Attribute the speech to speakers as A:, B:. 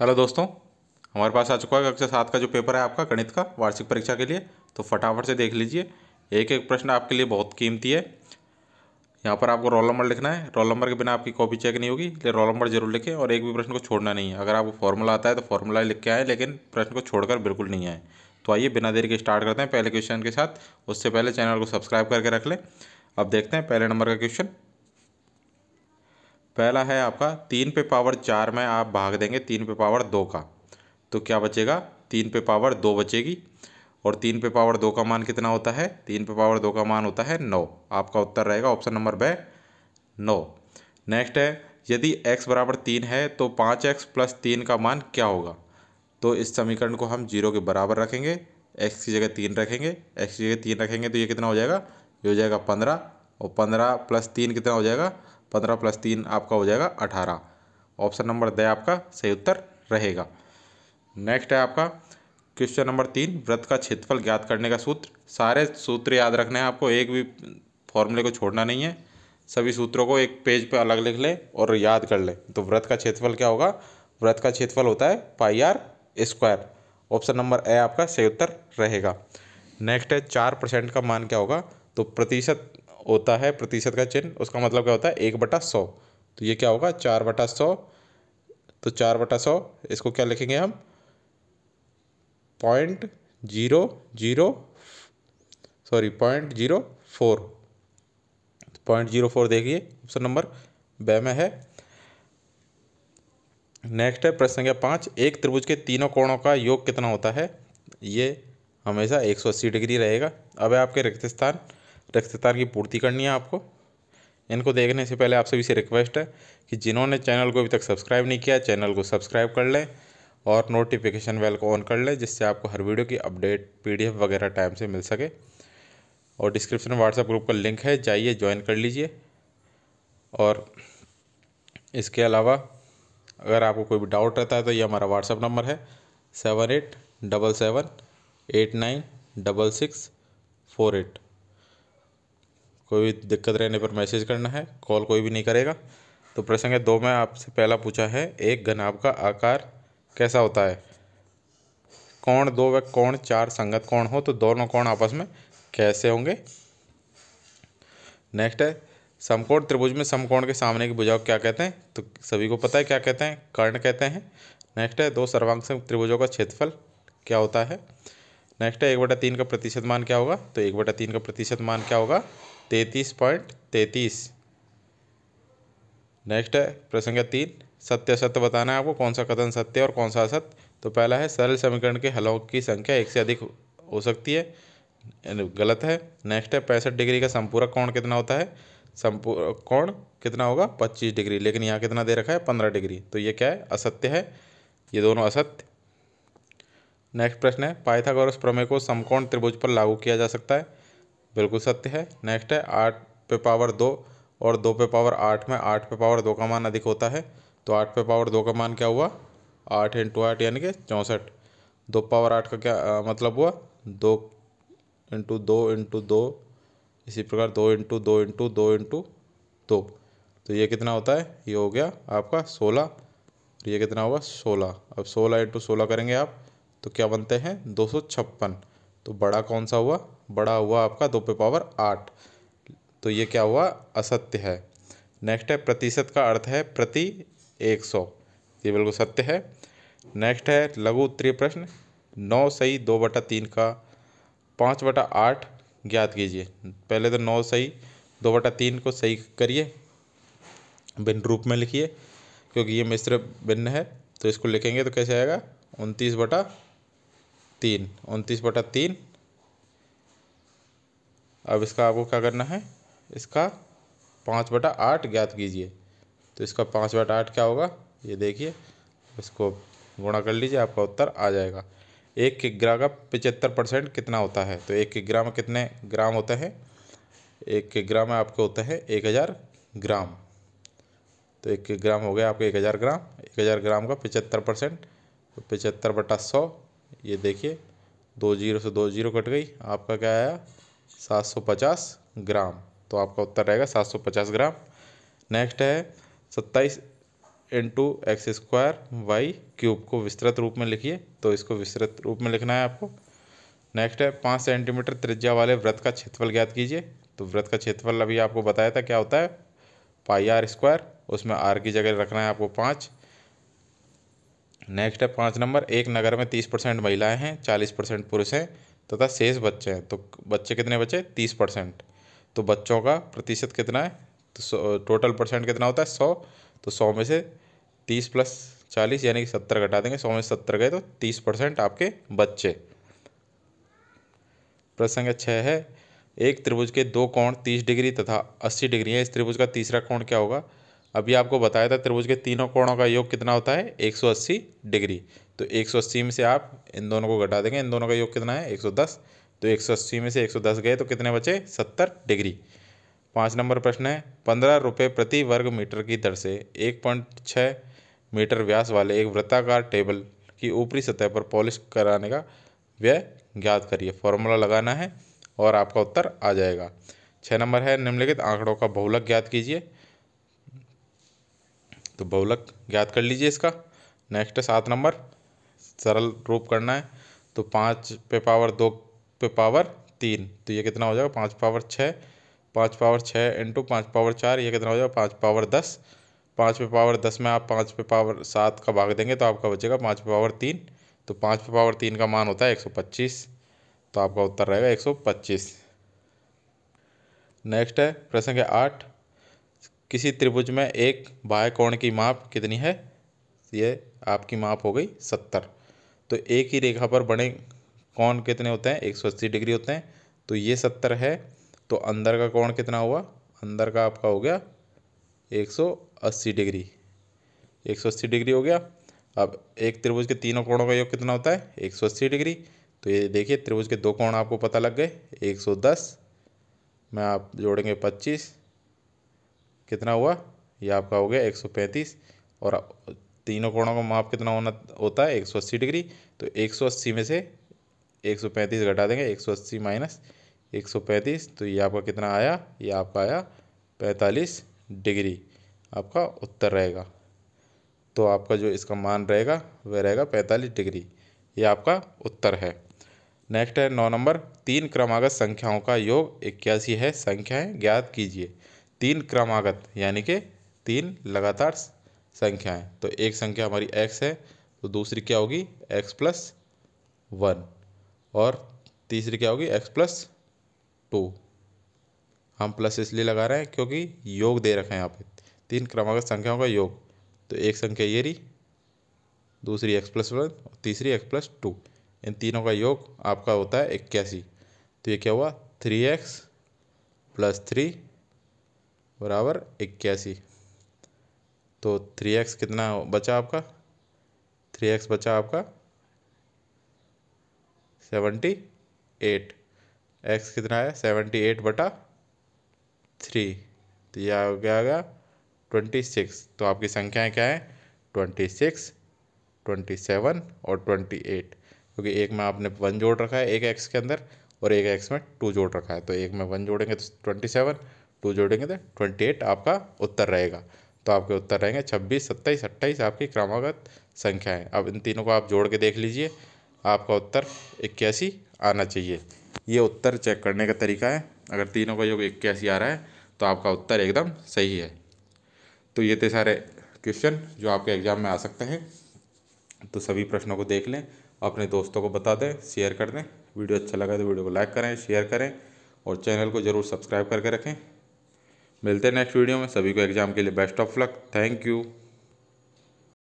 A: hello दोस्तों हमारे पास आ चुका है कक्षा सात का जो पेपर है आपका गणित का वार्षिक परीक्षा के लिए तो फटाफट से देख लीजिए एक एक प्रश्न आपके लिए बहुत कीमती है यहाँ पर आपको रोल नंबर लिखना है रोल नंबर के बिना आपकी कॉपी चेक नहीं होगी इसलिए रोल नंबर जरूर लिखें और एक भी प्रश्न को छोड़ना नहीं है अगर आपको फॉर्मूला आता है तो फॉर्मूला लिख के आए लेकिन प्रश्न को छोड़कर बिल्कुल नहीं आए तो आइए बिना देर के स्टार्ट करते हैं पहले क्वेश्चन के साथ उससे पहले चैनल को सब्सक्राइब करके रख लें अब देखते हैं पहले नंबर का क्वेश्चन पहला है आपका तीन पे पावर चार में आप भाग देंगे तीन पे पावर दो का तो क्या बचेगा तीन पे पावर दो बचेगी और तीन पे पावर दो का मान कितना होता है तीन पे पावर दो का मान होता है नौ आपका उत्तर रहेगा ऑप्शन नंबर ब नौ नेक्स्ट है यदि x बराबर तीन है तो पाँच एक्स प्लस तीन का मान क्या होगा तो इस समीकरण को हम जीरो के बराबर रखेंगे x की जगह तीन रखेंगे x की जगह तीन रखेंगे तो ये कितना हो जाएगा ये हो जाएगा पंद्रह और पंद्रह प्लस तीन कितना हो जाएगा पंद्रह प्लस तीन आपका हो जाएगा अठारह ऑप्शन नंबर द आपका सही उत्तर रहेगा नेक्स्ट है आपका क्वेश्चन नंबर तीन व्रत का क्षेत्रफल ज्ञात करने का सूत्र सारे सूत्र याद रखने हैं आपको एक भी फॉर्मूले को छोड़ना नहीं है सभी सूत्रों को एक पेज पर पे अलग लिख लें और याद कर लें तो व्रत का क्षेत्रफल क्या होगा व्रत का क्षेत्रफल होता है pi r square option number A आपका सही उत्तर रहेगा नेक्स्ट है चार परसेंट का मान क्या होगा तो प्रतिशत होता है प्रतिशत का चिन्ह उसका मतलब क्या होता है एक बटा सौ तो ये क्या होगा चार बटा सौ तो चार बटा सौ इसको क्या लिखेंगे हम point zero zero sorry point zero four point zero four देखिए ऑप्शन नंबर ब में है नेक्स्ट है प्रश्न संख्या पाँच एक त्रिभुज के तीनों कोणों का योग कितना होता है ये हमेशा 180 डिग्री रहेगा अब है आपके रिक्त स्थान दक्षता की पूर्ति करनी है आपको इनको देखने से पहले आप सभी से रिक्वेस्ट है कि जिन्होंने चैनल को अभी तक सब्सक्राइब नहीं किया चैनल को सब्सक्राइब कर लें और नोटिफिकेशन बेल को ऑन कर लें जिससे आपको हर वीडियो की अपडेट पीडीएफ वगैरह टाइम से मिल सके और डिस्क्रिप्शन में व्हाट्सएप ग्रुप का लिंक है जाइए ज्वाइन कर लीजिए और इसके अलावा अगर आपको कोई भी डाउट रहता है तो ये हमारा व्हाट्सअप नंबर है seven eight double seven eight nine double six four eight कोई भी दिक्कत रहने पर मैसेज करना है कॉल कोई भी नहीं करेगा तो प्रश्न है दो में आपसे पहला पूछा है एक घनाभ का आकार कैसा होता है कौन दो व कोण चार संगत कोण हो तो दोनों कोण आपस में कैसे होंगे नेक्स्ट है समकोण त्रिभुज में समकोण के सामने की भुजा को क्या कहते हैं तो सभी को पता है क्या कहते हैं कर्ण कहते हैं नेक्स्ट है दो सर्वांग त्रिभुजों का क्षेत्रफल क्या होता है नेक्स्ट है एक बटा तीन का प्रतिशत मान क्या होगा तो एक बटा तीन का प्रतिशत मान क्या होगा तैंतीस पॉइंट तैंतीस नेक्स्ट है प्रश्न तीन सत्य असत्य बताना है आपको कौन सा कथन सत्य और कौन सा असत्य तो पहला है सरल समीकरण के हलों की संख्या एक से अधिक हो सकती है गलत है नेक्स्ट है पैंसठ डिग्री का संपूरक कोण कितना होता है संपूरक कोण कितना होगा पच्चीस डिग्री लेकिन यहाँ कितना दे रखा है पंद्रह डिग्री तो ये क्या है असत्य है ये दोनों असत्य नेक्स्ट प्रश्न है पाइथागोरस प्रमेय को समकोण त्रिभुज पर लागू किया जा सकता है बिल्कुल सत्य है नेक्स्ट है आठ पे पावर दो और दो पे पावर आठ में आठ पे पावर दो का मान अधिक होता है तो आठ पे पावर दो का मान क्या हुआ आठ इंटू आठ यानी कि चौंसठ दो पावर आठ का क्या आ, मतलब हुआ दो इंटू दो इंटू दो इसी प्रकार दो इंटू दो इंटू दो इंटू दो तो ये कितना होता है ये हो गया आपका सोलह ये कितना हुआ सोलह अब सोलह इंटू सोलह करेंगे आप तो क्या बनते हैं दो तो बड़ा कौन सा हुआ बड़ा हुआ आपका दो पे पावर आठ तो ये क्या हुआ असत्य है नेक्स्ट है प्रतिशत का अर्थ है प्रति एक सौ ये बिल्कुल सत्य है नेक्स्ट है लघु उत्तरीय प्रश्न नौ सही दो बटा तीन का पाँच बटा आठ ज्ञात कीजिए पहले तो नौ सही दो बटा तीन को सही करिए भिन्न रूप में लिखिए क्योंकि ये मिश्र भिन्न है तो इसको लिखेंगे तो कैसे आएगा उनतीस बटा तीन उनतीस बटा तीन अब इसका आपको क्या करना है इसका पाँच बटा आठ ज्ञात कीजिए तो इसका पाँच बटा आठ क्या होगा ये देखिए इसको गुणा कर लीजिए आपका उत्तर आ जाएगा एक किग्रा का पचहत्तर परसेंट कितना होता है तो एक किग्रा में कितने ग्राम होते हैं एक किग्रा में आपके होते हैं एक हज़ार ग्राम तो एक ग्राम हो गया आपके एक हज़ार ग्राम एक हज़ार ग्राम का पचहत्तर परसेंट तो पचहत्तर बटा सौ ये देखिए दो जीरो से दो जीरो कट गई आपका क्या आया सात सौ पचास ग्राम तो आपका उत्तर रहेगा सात सौ पचास ग्राम नेक्स्ट है सत्ताईस into x square y cube को विस्तृत रूप में लिखिए तो इसको विस्तृत रूप में लिखना है आपको नेक्स्ट है पाँच सेंटीमीटर त्रिज्या वाले व्रत का क्षेत्रफल ज्ञात कीजिए तो व्रत का क्षेत्रफल अभी आपको बताया था क्या होता है पाई आर स्क्वायर उसमें आर की जगह रखना है आपको पाँच नेक्स्ट है पाँच नंबर एक नगर में तीस परसेंट महिलाएँ हैं चालीस परसेंट पुरुष हैं तथा शेष बच्चे हैं तो बच्चे कितने बचे तीस परसेंट तो बच्चों का प्रतिशत कितना है तो टोटल परसेंट कितना होता है सौ तो सौ में से तीस प्लस चालीस यानी कि सत्तर घटा देंगे सौ में से सत्तर गए तो तीस परसेंट आपके बच्चे प्रश्न संख्या छः है एक त्रिभुज के दो कोण तीस डिग्री तथा अस्सी डिग्री है इस त्रिभुज का तीसरा कोण क्या होगा अभी आपको बताया था त्रिभुज के तीनों कोणों का योग कितना होता है 180 डिग्री तो 180 में से आप इन दोनों को घटा देंगे इन दोनों का योग कितना है 110 तो 180 में से 110 गए तो कितने बचे 70 डिग्री पाँच नंबर प्रश्न है पंद्रह रुपये प्रति वर्ग मीटर की दर से एक पॉइंट छः मीटर व्यास वाले एक वृत्ताकार टेबल की ऊपरी सतह पर पॉलिश कराने का व्यय ज्ञात करिए फॉर्मूला लगाना है और आपका उत्तर आ जाएगा छः नंबर है निम्नलिखित आंकड़ों का बहुलक ज्ञात कीजिए तो बहुलक ज्ञात कर लीजिए इसका नेक्स्ट है सात नंबर सरल रूप करना है तो पाँच पे पावर दो पे पावर तीन तो ये कितना हो जाएगा पाँच पावर छः पाँच पावर छः इंटू पाँच पावर चार ये कितना हो जाएगा पाँच पावर दस पाँच पे पावर दस में आप पाँच पे पावर सात का भाग देंगे तो आपका बचेगा पाँच पे पावर तीन तो पाँच पे पावर तीन का मान होता है एक सौ पच्चीस तो आपका उत्तर रहेगा एक सौ पच्चीस नेक्स्ट है प्रश्न है आठ किसी त्रिभुज में एक बाह्य कोण की माप कितनी है ये आपकी माप हो गई सत्तर तो एक ही रेखा पर बने कोण कितने होते हैं एक सौ अस्सी डिग्री होते हैं तो ये सत्तर है तो अंदर का कोण कितना हुआ अंदर का आपका हो गया एक सौ अस्सी डिग्री एक सौ अस्सी डिग्री हो गया अब एक त्रिभुज के तीनों कोणों का योग कितना होता है एक सौ अस्सी डिग्री तो ये देखिए त्रिभुज के दो कोण आपको पता लग गए एक सौ दस में आप जोड़ेंगे पच्चीस कितना हुआ ये आपका हो गया एक सौ पैंतीस और तीनों कोणों का माप कितना होना होता है एक सौ अस्सी डिग्री तो एक सौ अस्सी में से एक सौ पैंतीस घटा देंगे एक सौ अस्सी माइनस एक सौ पैंतीस तो ये आपका कितना आया ये आपका आया पैंतालीस डिग्री आपका उत्तर रहेगा तो आपका जो इसका मान रहेगा वह रहेगा पैंतालीस डिग्री ये आपका उत्तर है नेक्स्ट है नौ नंबर तीन क्रमागत संख्याओं का योग इक्यासी है संख्याएं ज्ञात कीजिए तीन क्रमागत यानी कि तीन लगातार संख्याएं तो एक संख्या हमारी एक्स है तो दूसरी क्या होगी एक्स प्लस वन और तीसरी क्या होगी एक्स प्लस टू हम प्लस इसलिए लगा रहे हैं क्योंकि योग दे रखे हैं यहाँ पे तीन क्रमागत संख्याओं का योग तो एक संख्या ये रही दूसरी एक्स प्लस वन और तीसरी एक्स प्लस टू इन तीनों का योग आपका होता है इक्यासी तो ये क्या हुआ थ्री एक्स प्लस थ्री बराबर इक्यासी तो थ्री एक्स कितना बचा आपका थ्री एक्स बचा आपका सेवेंटी एट एक्स कितना है सेवेंटी एट बटा थ्री तो यह हो गया होगा ट्वेंटी सिक्स तो आपकी संख्याएं क्या हैं ट्वेंटी सिक्स ट्वेंटी सेवन और ट्वेंटी एट क्योंकि एक में आपने वन जोड़ रखा है एक एक्स के अंदर और एक एक्स में टू जोड़ रखा है तो एक में वन जोड़ेंगे तो ट्वेंटी सेवन टू जोड़ेंगे तो ट्वेंटी एट आपका उत्तर रहेगा तो आपके उत्तर रहेंगे छब्बीस सत्ताईस अट्ठाईस आपकी क्रमागत संख्या है अब इन तीनों को आप जोड़ के देख लीजिए आपका उत्तर इक्यासी आना चाहिए ये उत्तर चेक करने का तरीका है अगर तीनों का योग इक्यासी आ रहा है तो आपका उत्तर एकदम सही है तो ये थे सारे क्वेश्चन जो आपके एग्ज़ाम में आ सकते हैं तो सभी प्रश्नों को देख लें अपने दोस्तों को बता दें शेयर कर दें वीडियो अच्छा लगा तो वीडियो को लाइक करें शेयर करें और चैनल को ज़रूर सब्सक्राइब करके रखें मिलते हैं नेक्स्ट वीडियो में सभी को एग्जाम के लिए best of luck thank you